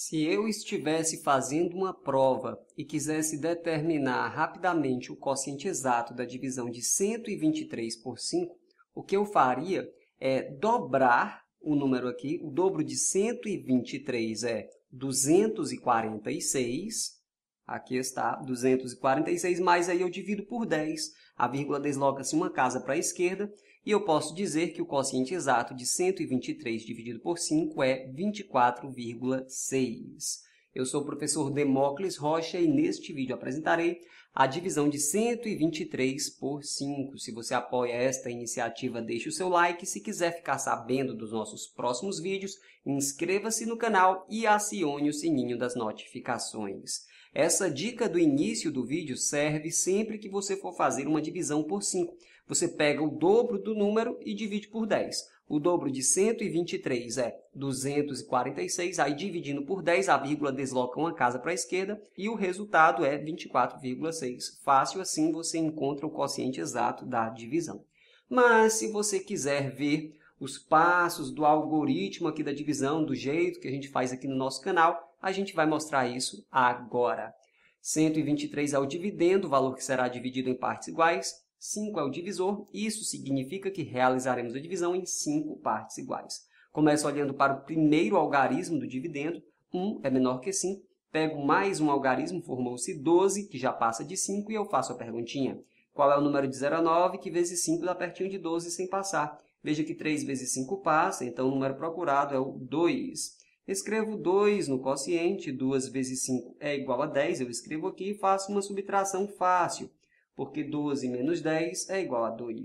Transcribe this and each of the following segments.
Se eu estivesse fazendo uma prova e quisesse determinar rapidamente o quociente exato da divisão de 123 por 5, o que eu faria é dobrar o número aqui, o dobro de 123 é 246, aqui está, 246, mais aí eu divido por 10, a vírgula desloca-se uma casa para a esquerda, e eu posso dizer que o quociente exato de 123 dividido por 5 é 24,6. Eu sou o professor Demócles Rocha e neste vídeo apresentarei a divisão de 123 por 5. Se você apoia esta iniciativa, deixe o seu like. Se quiser ficar sabendo dos nossos próximos vídeos, inscreva-se no canal e acione o sininho das notificações. Essa dica do início do vídeo serve sempre que você for fazer uma divisão por 5. Você pega o dobro do número e divide por 10. O dobro de 123 é 246, aí dividindo por 10, a vírgula desloca uma casa para a esquerda e o resultado é 24,6. Fácil assim você encontra o quociente exato da divisão. Mas se você quiser ver os passos do algoritmo aqui da divisão, do jeito que a gente faz aqui no nosso canal, a gente vai mostrar isso agora. 123 é o dividendo, o valor que será dividido em partes iguais. 5 é o divisor, isso significa que realizaremos a divisão em 5 partes iguais. Começo olhando para o primeiro algarismo do dividendo, 1 é menor que 5, pego mais um algarismo, formou-se 12, que já passa de 5, e eu faço a perguntinha. Qual é o número de 0 a 9, que vezes 5 dá pertinho de 12 sem passar? Veja que 3 vezes 5 passa, então o número procurado é o 2. Escrevo 2 no quociente, 2 vezes 5 é igual a 10, eu escrevo aqui e faço uma subtração fácil, porque 12 menos 10 é igual a 2.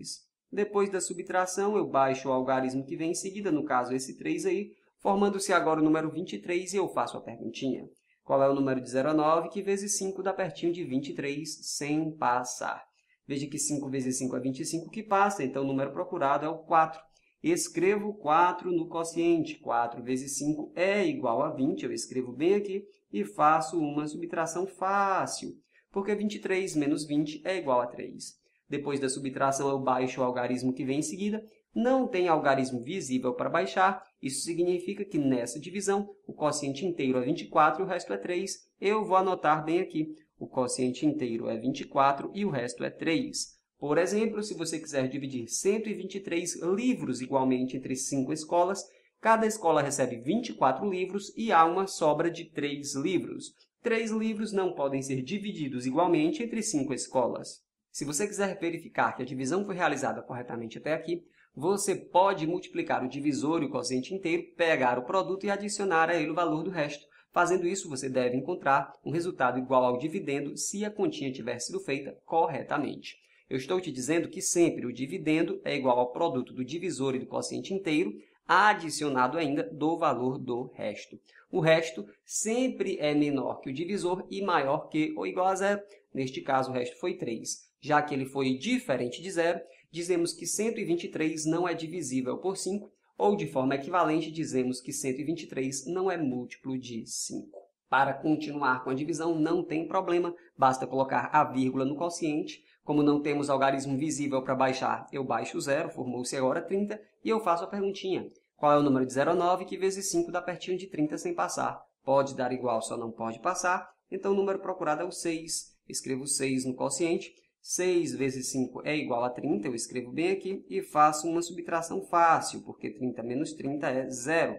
Depois da subtração, eu baixo o algarismo que vem em seguida, no caso esse 3 aí, formando-se agora o número 23 e eu faço a perguntinha. Qual é o número de 0 a 9 que vezes 5 dá pertinho de 23 sem passar? Veja que 5 vezes 5 é 25 que passa, então o número procurado é o 4. Escrevo 4 no quociente. 4 vezes 5 é igual a 20. Eu escrevo bem aqui e faço uma subtração fácil, porque 23 menos 20 é igual a 3. Depois da subtração, eu baixo o algarismo que vem em seguida. Não tem algarismo visível para baixar. Isso significa que nessa divisão, o quociente inteiro é 24 e o resto é 3. Eu vou anotar bem aqui. O quociente inteiro é 24 e o resto é 3. Por exemplo, se você quiser dividir 123 livros igualmente entre cinco escolas, cada escola recebe 24 livros e há uma sobra de 3 livros. Três livros não podem ser divididos igualmente entre cinco escolas. Se você quiser verificar que a divisão foi realizada corretamente até aqui, você pode multiplicar o divisor e o quociente inteiro, pegar o produto e adicionar a ele o valor do resto. Fazendo isso, você deve encontrar um resultado igual ao dividendo se a continha tiver sido feita corretamente. Eu estou te dizendo que sempre o dividendo é igual ao produto do divisor e do quociente inteiro, adicionado ainda do valor do resto. O resto sempre é menor que o divisor e maior que ou igual a zero. Neste caso, o resto foi 3. Já que ele foi diferente de zero, dizemos que 123 não é divisível por 5, ou de forma equivalente, dizemos que 123 não é múltiplo de 5. Para continuar com a divisão, não tem problema, basta colocar a vírgula no quociente. Como não temos algarismo visível para baixar, eu baixo zero, formou-se agora 30, e eu faço a perguntinha. Qual é o número de 0 a 9 que vezes 5 dá pertinho de 30 sem passar? Pode dar igual, só não pode passar. Então, o número procurado é o 6. Escrevo 6 no quociente. 6 vezes 5 é igual a 30, eu escrevo bem aqui, e faço uma subtração fácil, porque 30 menos 30 é zero.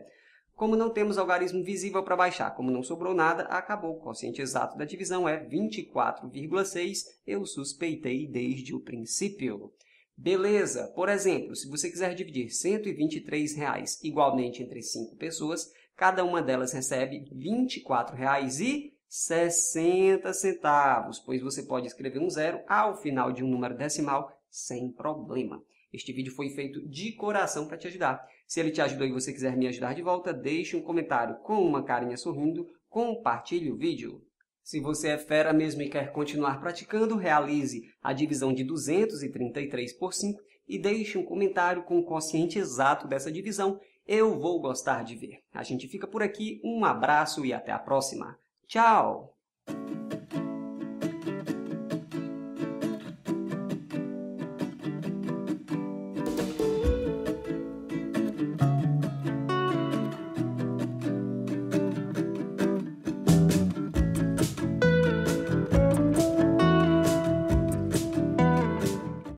Como não temos algarismo visível para baixar, como não sobrou nada, acabou. O quociente exato da divisão é 24,6. Eu suspeitei desde o princípio. Beleza! Por exemplo, se você quiser dividir R$ 123,00 igualmente entre cinco pessoas, cada uma delas recebe R$ 24,60, pois você pode escrever um zero ao final de um número decimal sem problema. Este vídeo foi feito de coração para te ajudar. Se ele te ajudou e você quiser me ajudar de volta, deixe um comentário com uma carinha sorrindo, compartilhe o vídeo. Se você é fera mesmo e quer continuar praticando, realize a divisão de 233 por 5 e deixe um comentário com o quociente exato dessa divisão. Eu vou gostar de ver. A gente fica por aqui, um abraço e até a próxima. Tchau!